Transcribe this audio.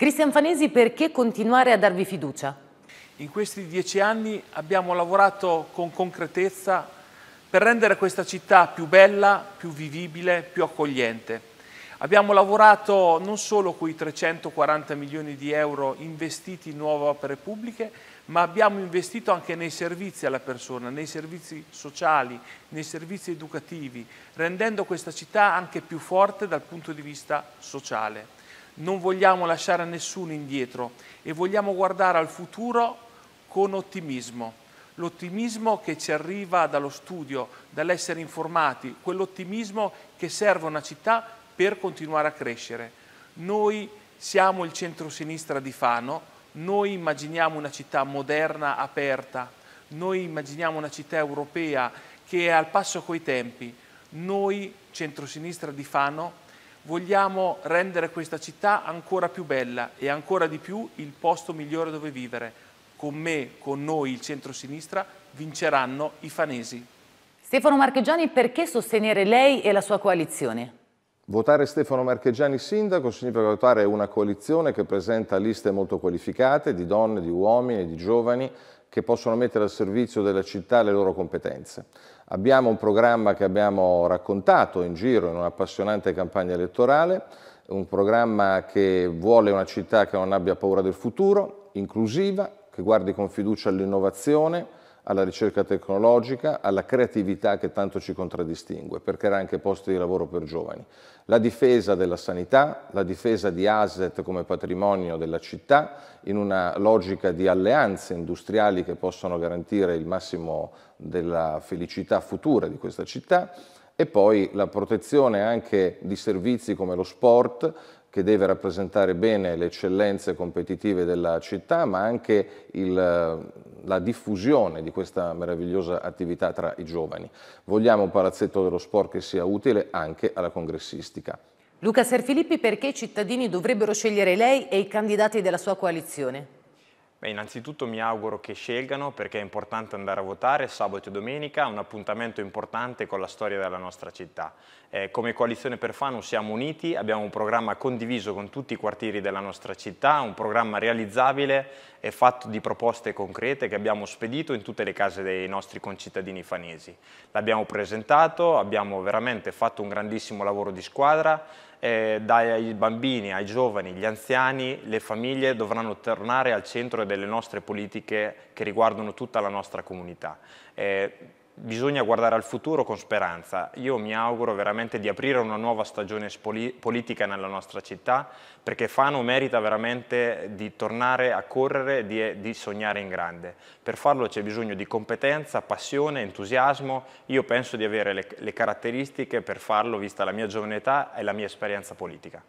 Cristian Fanesi, perché continuare a darvi fiducia? In questi dieci anni abbiamo lavorato con concretezza per rendere questa città più bella, più vivibile, più accogliente. Abbiamo lavorato non solo con i 340 milioni di euro investiti in nuove opere pubbliche, ma abbiamo investito anche nei servizi alla persona, nei servizi sociali, nei servizi educativi, rendendo questa città anche più forte dal punto di vista sociale non vogliamo lasciare nessuno indietro e vogliamo guardare al futuro con ottimismo. L'ottimismo che ci arriva dallo studio, dall'essere informati, quell'ottimismo che serve a una città per continuare a crescere. Noi siamo il centro-sinistra di Fano, noi immaginiamo una città moderna, aperta, noi immaginiamo una città europea che è al passo coi tempi. Noi, centro-sinistra di Fano, vogliamo rendere questa città ancora più bella e ancora di più il posto migliore dove vivere. Con me, con noi, il centro-sinistra, vinceranno i fanesi. Stefano Marchegiani, perché sostenere lei e la sua coalizione? Votare Stefano Marchegiani sindaco significa votare una coalizione che presenta liste molto qualificate di donne, di uomini, di giovani che possono mettere al servizio della città le loro competenze. Abbiamo un programma che abbiamo raccontato in giro in un'appassionante campagna elettorale, un programma che vuole una città che non abbia paura del futuro, inclusiva, che guardi con fiducia all'innovazione, alla ricerca tecnologica, alla creatività che tanto ci contraddistingue, per creare anche posti di lavoro per giovani. La difesa della sanità, la difesa di asset come patrimonio della città, in una logica di alleanze industriali che possano garantire il massimo della felicità futura di questa città, e poi la protezione anche di servizi come lo sport, che deve rappresentare bene le eccellenze competitive della città, ma anche il la diffusione di questa meravigliosa attività tra i giovani. Vogliamo un palazzetto dello sport che sia utile anche alla congressistica. Luca Serfilippi, perché i cittadini dovrebbero scegliere lei e i candidati della sua coalizione? Beh, innanzitutto mi auguro che scelgano perché è importante andare a votare sabato e domenica, un appuntamento importante con la storia della nostra città. Eh, come coalizione per Fano siamo uniti, abbiamo un programma condiviso con tutti i quartieri della nostra città, un programma realizzabile e fatto di proposte concrete che abbiamo spedito in tutte le case dei nostri concittadini fanesi. L'abbiamo presentato, abbiamo veramente fatto un grandissimo lavoro di squadra, eh, dai bambini ai giovani, agli anziani, le famiglie dovranno tornare al centro delle nostre politiche che riguardano tutta la nostra comunità. Eh, bisogna guardare al futuro con speranza. Io mi auguro veramente di aprire una nuova stagione politica nella nostra città perché Fano merita veramente di tornare a correre, di, di sognare in grande. Per farlo c'è bisogno di competenza, passione, entusiasmo. Io penso di avere le, le caratteristiche per farlo vista la mia giovane età e la mia esperienza politica.